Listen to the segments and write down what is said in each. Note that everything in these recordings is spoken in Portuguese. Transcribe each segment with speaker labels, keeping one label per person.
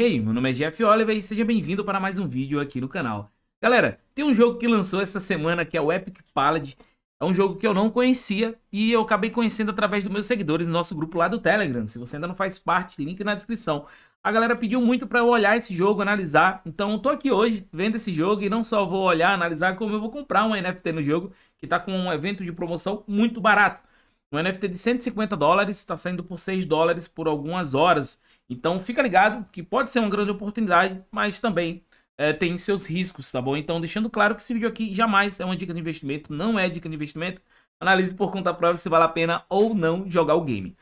Speaker 1: Hey, meu nome é Jeff Oliver e seja bem-vindo para mais um vídeo aqui no canal. Galera, tem um jogo que lançou essa semana que é o Epic Palad. É um jogo que eu não conhecia e eu acabei conhecendo através dos meus seguidores no nosso grupo lá do Telegram. Se você ainda não faz parte, link na descrição. A galera pediu muito para eu olhar esse jogo, analisar. Então eu tô aqui hoje vendo esse jogo e não só vou olhar, analisar, como eu vou comprar um NFT no jogo que tá com um evento de promoção muito barato. Um NFT de 150 dólares está saindo por 6 dólares por algumas horas. Então fica ligado que pode ser uma grande oportunidade, mas também é, tem seus riscos, tá bom? Então deixando claro que esse vídeo aqui jamais é uma dica de investimento, não é dica de investimento. Analise por conta própria se vale a pena ou não jogar o game.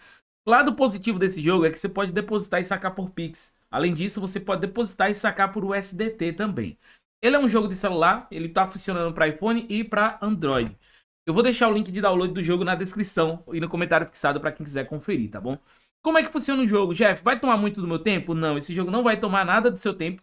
Speaker 1: O lado positivo desse jogo é que você pode depositar e sacar por Pix. Além disso, você pode depositar e sacar por USDT também. Ele é um jogo de celular, ele está funcionando para iPhone e para Android. Eu vou deixar o link de download do jogo na descrição e no comentário fixado para quem quiser conferir, tá bom? Como é que funciona o jogo, Jeff? Vai tomar muito do meu tempo? Não, esse jogo não vai tomar nada do seu tempo.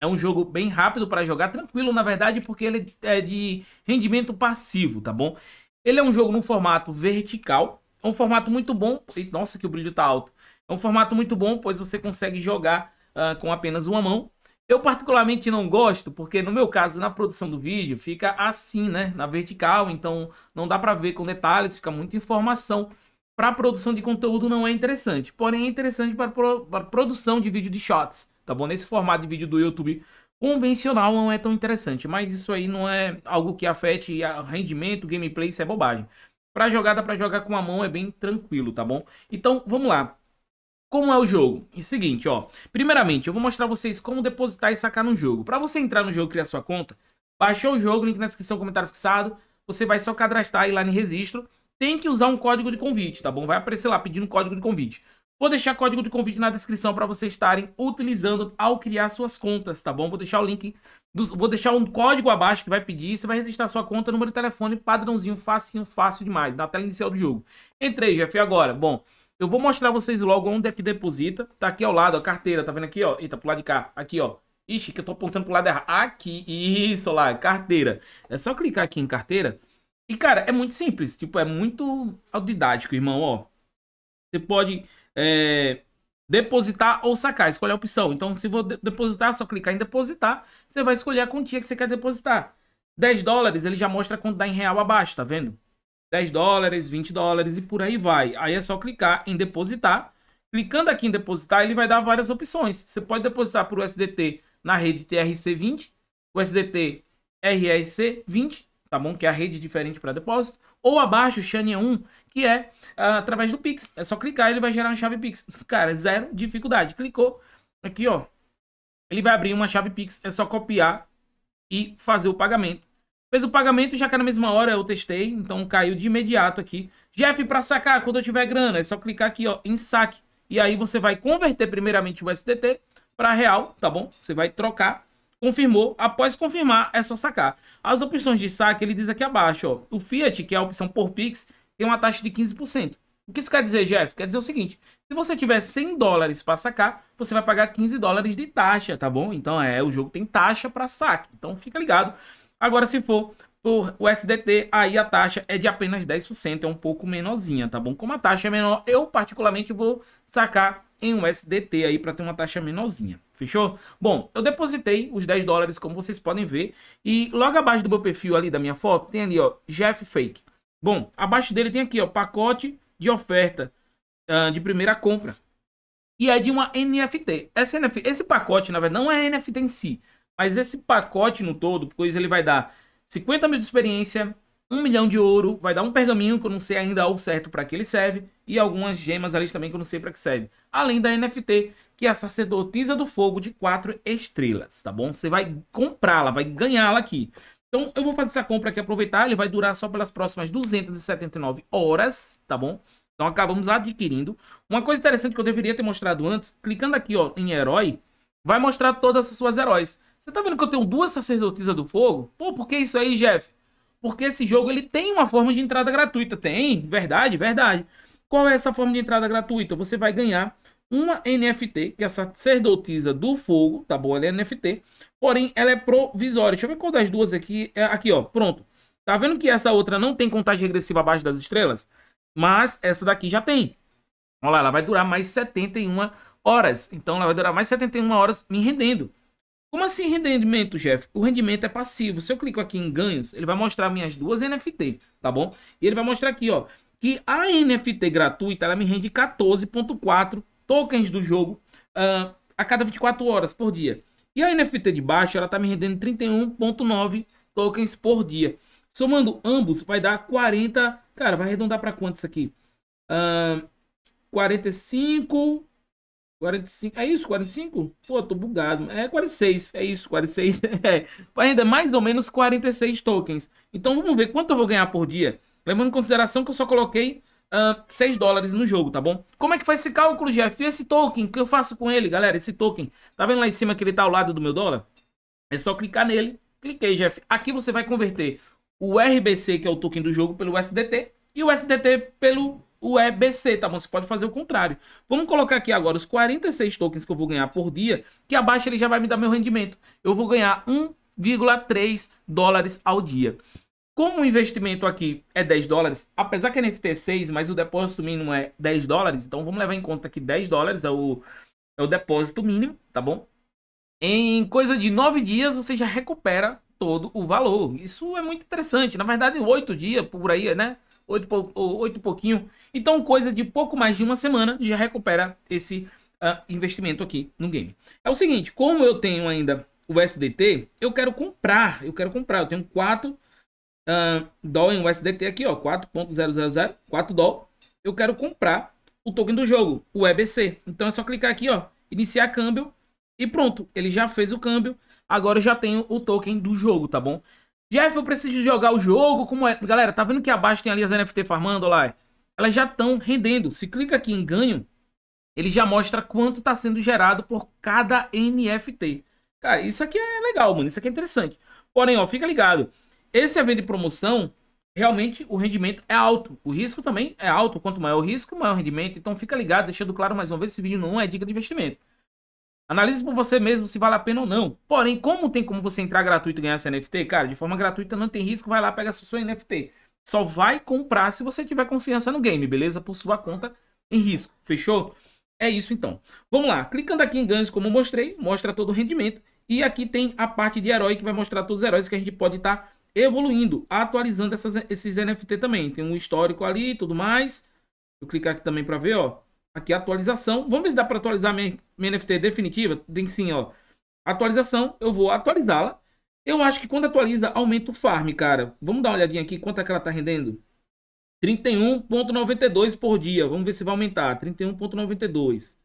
Speaker 1: É um jogo bem rápido para jogar, tranquilo na verdade, porque ele é de rendimento passivo, tá bom? Ele é um jogo no formato vertical, é um formato muito bom. Nossa, que o brilho tá alto. É um formato muito bom, pois você consegue jogar uh, com apenas uma mão eu particularmente não gosto, porque no meu caso, na produção do vídeo, fica assim, né? Na vertical, então não dá para ver com detalhes, fica muita informação. Para produção de conteúdo não é interessante, porém é interessante para, pro, produção de vídeo de shots, tá bom? Nesse formato de vídeo do YouTube convencional não é tão interessante, mas isso aí não é algo que afete rendimento, gameplay, isso é bobagem. Para jogada, para jogar com a mão é bem tranquilo, tá bom? Então, vamos lá. Como é o jogo? É o seguinte, ó. Primeiramente, eu vou mostrar vocês como depositar e sacar no jogo. Para você entrar no jogo e criar sua conta, baixou o jogo, link na descrição, comentário fixado. Você vai só cadastrar e lá em registro. Tem que usar um código de convite, tá bom? Vai aparecer lá pedindo código de convite. Vou deixar código de convite na descrição para vocês estarem utilizando ao criar suas contas, tá bom? Vou deixar o link, vou deixar um código abaixo que vai pedir. Você vai registrar sua conta, número de telefone, padrãozinho, facinho, fácil demais, na tela inicial do jogo. Entrei, já fui agora. Bom, eu vou mostrar vocês logo onde é que deposita. Tá aqui ao lado, a carteira, tá vendo aqui, ó? Eita, pro lado de cá. Aqui, ó. Ixi, que eu tô apontando pro lado errado. Aqui, isso lá, carteira. É só clicar aqui em carteira. E, cara, é muito simples. Tipo, é muito didático, irmão, ó. Você pode é, depositar ou sacar, escolher a opção. Então, se vou depositar, é só clicar em depositar. Você vai escolher a quantia que você quer depositar. 10 dólares, ele já mostra quanto dá em real abaixo, tá vendo? 10 dólares, 20 dólares e por aí vai. Aí é só clicar em depositar. Clicando aqui em depositar, ele vai dar várias opções. Você pode depositar por USDT na rede TRC20, USDT RSC20, tá bom? Que é a rede diferente para depósito. Ou abaixo, Shania 1, que é ah, através do Pix. É só clicar ele vai gerar uma chave Pix. Cara, zero dificuldade. Clicou aqui, ó. Ele vai abrir uma chave Pix. É só copiar e fazer o pagamento Fez o pagamento já que na mesma hora eu testei, então caiu de imediato aqui. Jeff, para sacar, quando eu tiver grana, é só clicar aqui ó, em saque. E aí você vai converter primeiramente o STT para real, tá bom? Você vai trocar. Confirmou. Após confirmar, é só sacar. As opções de saque, ele diz aqui abaixo, ó. O Fiat, que é a opção por Pix, tem uma taxa de 15%. O que isso quer dizer, Jeff? Quer dizer o seguinte, se você tiver 100 dólares para sacar, você vai pagar 15 dólares de taxa, tá bom? Então é, o jogo tem taxa para saque. Então fica ligado. Agora, se for por o SDT, aí a taxa é de apenas 10%, é um pouco menorzinha, tá bom? Como a taxa é menor, eu particularmente vou sacar em um SDT aí para ter uma taxa menorzinha, fechou? Bom, eu depositei os 10 dólares, como vocês podem ver, e logo abaixo do meu perfil ali da minha foto, tem ali, ó, Jeff Fake. Bom, abaixo dele tem aqui, ó, pacote de oferta uh, de primeira compra. E é de uma NFT. Essa NFT. Esse pacote, na verdade, não é NFT em si, mas esse pacote no todo, pois ele vai dar 50 mil de experiência, 1 milhão de ouro, vai dar um pergaminho que eu não sei ainda ao certo para que ele serve, e algumas gemas ali também que eu não sei para que serve. Além da NFT, que é a sacerdotisa do fogo de 4 estrelas, tá bom? Você vai comprá-la, vai ganhá-la aqui. Então eu vou fazer essa compra aqui, aproveitar, ele vai durar só pelas próximas 279 horas, tá bom? Então acabamos adquirindo. Uma coisa interessante que eu deveria ter mostrado antes, clicando aqui ó, em herói, vai mostrar todas as suas heróis. Você tá vendo que eu tenho duas sacerdotisas do fogo? Pô, por que isso aí, Jeff? Porque esse jogo ele tem uma forma de entrada gratuita. Tem, verdade, verdade. Qual é essa forma de entrada gratuita? Você vai ganhar uma NFT, que é a sacerdotisa do fogo, tá bom? Ela é NFT, porém ela é provisória. Deixa eu ver qual das duas aqui. É aqui, ó, pronto. Tá vendo que essa outra não tem contagem regressiva abaixo das estrelas? Mas essa daqui já tem. Olha lá, ela vai durar mais 71 horas. Então ela vai durar mais 71 horas me rendendo. Como assim rendimento, Jeff? O rendimento é passivo. Se eu clico aqui em ganhos, ele vai mostrar minhas duas NFT, tá bom? E ele vai mostrar aqui, ó, que a NFT gratuita, ela me rende 14.4 tokens do jogo uh, a cada 24 horas por dia. E a NFT de baixo, ela tá me rendendo 31.9 tokens por dia. Somando ambos, vai dar 40... Cara, vai arredondar para quanto isso aqui? Uh, ah, 45 45, é isso, 45? Pô, tô bugado. É 46, é isso, 46. É. Ainda é mais ou menos 46 tokens. Então vamos ver quanto eu vou ganhar por dia. Levando em consideração que eu só coloquei uh, ah, 6 dólares no jogo, tá bom? Como é que faz esse cálculo, Jeff? E esse token, o que eu faço com ele, galera? Esse token, tá vendo lá em cima que ele tá ao lado do meu dólar? É só clicar nele. Cliquei, Jeff. Aqui você vai converter o RBC, que é o token do jogo, pelo SDT. E o SDT pelo o EBC, tá bom? Você pode fazer o contrário. Vamos colocar aqui agora os 46 tokens que eu vou ganhar por dia, que abaixo ele já vai me dar meu rendimento. Eu vou ganhar 1,3 dólares ao dia. Como o investimento aqui é 10 dólares, apesar que a NFT é 6, mas o depósito mínimo é 10 dólares, então vamos levar em conta que 10 dólares é o, é o depósito mínimo, tá bom? Em coisa de 9 dias você já recupera todo o valor. Isso é muito interessante. Na verdade, 8 dias por aí, né? 8, oito pouquinho. Então, coisa de pouco mais de uma semana já recupera esse uh, investimento aqui no game. É o seguinte, como eu tenho ainda o SDT, eu quero comprar. Eu quero comprar. Eu tenho 4 uh, ah, dó em USDT aqui, ó. 4.000, 4 dólar. Eu quero comprar o token do jogo, o EBC. Então é só clicar aqui, ó. Iniciar câmbio. E pronto, ele já fez o câmbio. Agora eu já tenho o token do jogo, tá bom? Jeff, ah, eu preciso jogar o jogo. Como é? Galera, tá vendo que abaixo tem ali as NFT farmando lá? Elas já estão rendendo. Se clica aqui em ganho, ele já mostra quanto está sendo gerado por cada NFT. Cara, isso aqui é legal, mano. Isso aqui é interessante. Porém, ó, fica ligado. Esse evento de promoção, realmente o rendimento é alto. O risco também é alto. Quanto maior o risco, maior o rendimento. Então fica ligado, deixando claro mais uma vez, esse vídeo não é dica de investimento. Analise por você mesmo se vale a pena ou não. Porém, como tem como você entrar gratuito e ganhar esse NFT, cara, de forma gratuita não tem risco, vai lá, pega seu NFT. Só vai comprar se você tiver confiança no game, beleza? Por sua conta em risco, fechou? É isso então. Vamos lá, clicando aqui em ganhos, como mostrei, mostra todo o rendimento. E aqui tem a parte de herói que vai mostrar todos os heróis que a gente pode estar tá evoluindo, atualizando essas, esses NFT também. Tem um histórico ali e tudo mais. Eu clicar aqui também para ver, ó. Aqui atualização. Vamos ver se dá para atualizar minha, minha NFT definitiva. Tem que sim, ó. Atualização, eu vou atualizá-la. Eu acho que quando atualiza, aumenta o farm, cara. Vamos dar uma olhadinha aqui quanto é que ela tá rendendo. 31.92 por dia. Vamos ver se vai aumentar. 31.92.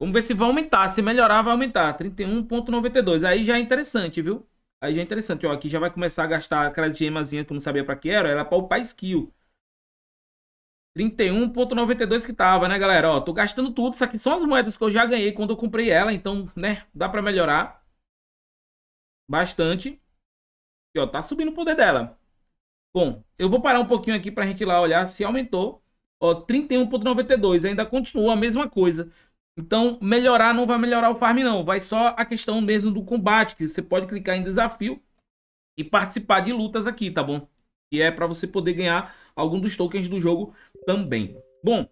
Speaker 1: Vamos ver se vai aumentar. Se melhorar, vai aumentar. 31.92. Aí já é interessante, viu? Aí já é interessante. Ó, aqui já vai começar a gastar aquela gemazinha que eu não sabia para que era. Era para upar skill. 31.92 que tava, né, galera? Ó, tô gastando tudo. Isso aqui são as moedas que eu já ganhei quando eu comprei ela. Então, né, dá pra melhorar. Bastante. E, ó, tá subindo o poder dela. Bom, eu vou parar um pouquinho aqui pra gente ir lá olhar se aumentou. Ó, 31.92. Ainda continua a mesma coisa. Então, melhorar não vai melhorar o farm, não. Vai só a questão mesmo do combate, que você pode clicar em desafio e participar de lutas aqui, tá bom? que é para você poder ganhar algum dos tokens do jogo também. Bom,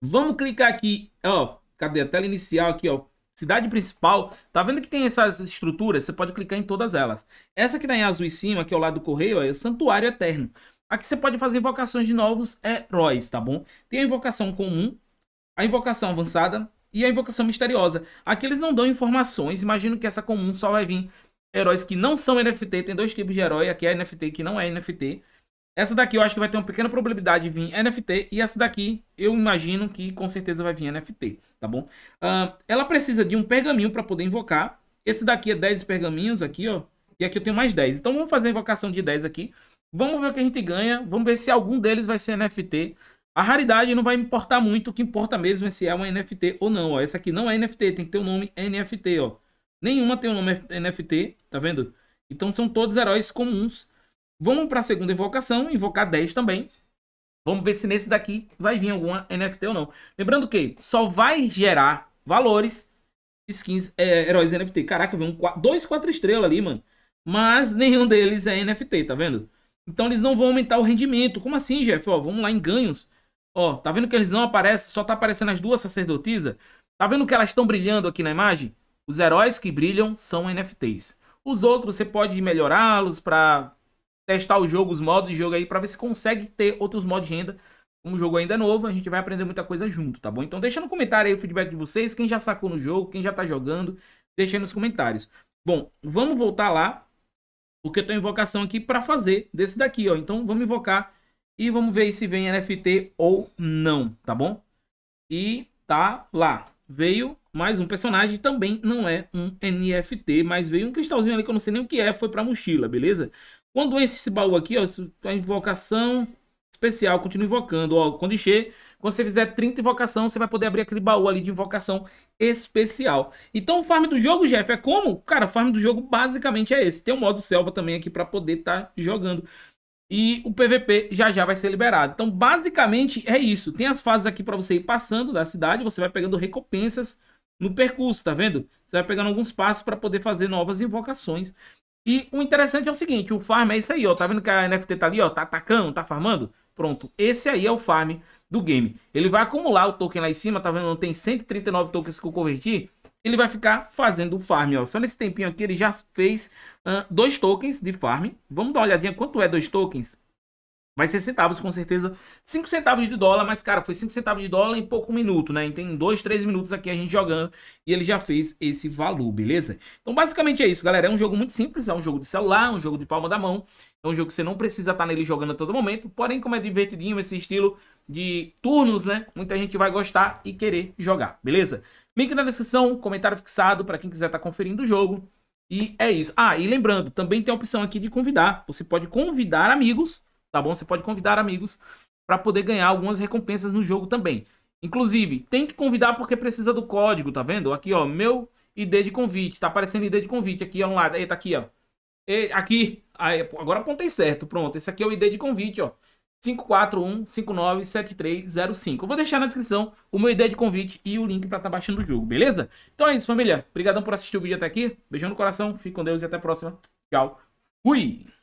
Speaker 1: vamos clicar aqui, ó, cadê a tela inicial aqui, ó, cidade principal, tá vendo que tem essas estruturas? Você pode clicar em todas elas. Essa que tá em azul em cima, que é o lado do correio, ó, é o Santuário Eterno. Aqui você pode fazer invocações de novos heróis, tá bom? Tem a invocação comum, a invocação avançada, e a invocação misteriosa. Aqui eles não dão informações, imagino que essa comum só vai vir heróis que não são NFT. Tem dois tipos de herói. Aqui é NFT que não é NFT. Essa daqui eu acho que vai ter uma pequena probabilidade de vir NFT. E essa daqui eu imagino que com certeza vai vir NFT, tá bom? Uh, ela precisa de um pergaminho para poder invocar. Esse daqui é 10 pergaminhos aqui, ó. E aqui eu tenho mais 10. Então vamos fazer a invocação de 10 aqui. Vamos ver o que a gente ganha. Vamos ver se algum deles vai ser NFT. A raridade não vai importar muito. O que importa mesmo é se é um NFT ou não. Ó. Essa aqui não é NFT. Tem que ter o um nome NFT, ó. Nenhuma tem o nome NFT, tá vendo? Então são todos heróis comuns. Vamos para a segunda invocação, invocar 10 também. Vamos ver se nesse daqui vai vir alguma NFT ou não. Lembrando que só vai gerar valores skins é, heróis NFT. Caraca, veio um, dois quatro estrelas ali, mano. Mas nenhum deles é NFT, tá vendo? Então eles não vão aumentar o rendimento. Como assim, Jeff? Ó, vamos lá em ganhos. Ó, tá vendo que eles não aparecem? Só tá aparecendo as duas sacerdotisas? Tá vendo que elas estão brilhando aqui na imagem? Os heróis que brilham são NFTs. Os outros você pode melhorá-los para testar o jogo, os modos de jogo aí, para ver se consegue ter outros modos de renda. Como o jogo ainda é novo, a gente vai aprender muita coisa junto, tá bom? Então deixa no comentário aí o feedback de vocês, quem já sacou no jogo, quem já tá jogando, deixa aí nos comentários. Bom, vamos voltar lá, porque eu tenho invocação aqui para fazer desse daqui, ó. Então vamos invocar e vamos ver se vem NFT ou não, tá bom? E tá lá veio mais um personagem, também não é um NFT, mas veio um cristalzinho ali que eu não sei nem o que é, foi pra mochila, beleza? Quando esse baú aqui, ó, a invocação especial, continua invocando, ó, quando encher, quando você fizer 30 invocação, você vai poder abrir aquele baú ali de invocação especial. Então o farm do jogo, Jeff, é como? Cara, o farm do jogo basicamente é esse. Tem um modo selva também aqui para poder estar tá jogando. E o PVP já já vai ser liberado. Então, basicamente é isso. Tem as fases aqui para você ir passando da cidade, você vai pegando recompensas no percurso, tá vendo? Você vai pegando alguns passos para poder fazer novas invocações. E o interessante é o seguinte, o farm é isso aí, ó. Tá vendo que a NFT tá ali, ó, tá atacando, tá farmando? Pronto, esse aí é o farm do game. Ele vai acumular o token lá em cima, tá vendo? Tem 139 tokens que eu converti ele vai ficar fazendo o farm. Ó. Só nesse tempinho aqui ele já fez uh, dois tokens de farm. Vamos dar uma olhadinha quanto é dois tokens. Vai ser centavos, com certeza. 5 centavos de dólar, mas, cara, foi 5 centavos de dólar em pouco minuto, né? Então, em 2, 3 minutos aqui a gente jogando e ele já fez esse valor, beleza? Então, basicamente é isso, galera. É um jogo muito simples, é um jogo de celular, é um jogo de palma da mão. É um jogo que você não precisa estar tá nele jogando a todo momento. Porém, como é divertidinho esse estilo de turnos, né? Muita gente vai gostar e querer jogar, beleza? Link na descrição, comentário fixado para quem quiser estar tá conferindo o jogo. E é isso. Ah, e lembrando, também tem a opção aqui de convidar. Você pode convidar amigos tá bom? Você pode convidar amigos para poder ganhar algumas recompensas no jogo também. Inclusive, tem que convidar porque precisa do código, tá vendo? Aqui, ó, meu ID de convite. Tá aparecendo ID de convite aqui, ó, lá. Eita, aqui, ó. E, aqui. Aí, agora apontei certo, pronto. Esse aqui é o ID de convite, ó. 541-597305. Eu vou deixar na descrição o meu ID de convite e o link para estar tá baixando o jogo, beleza? Então é isso, família. Obrigadão por assistir o vídeo até aqui. Beijão no coração, fique com Deus e até a próxima. Tchau. Fui!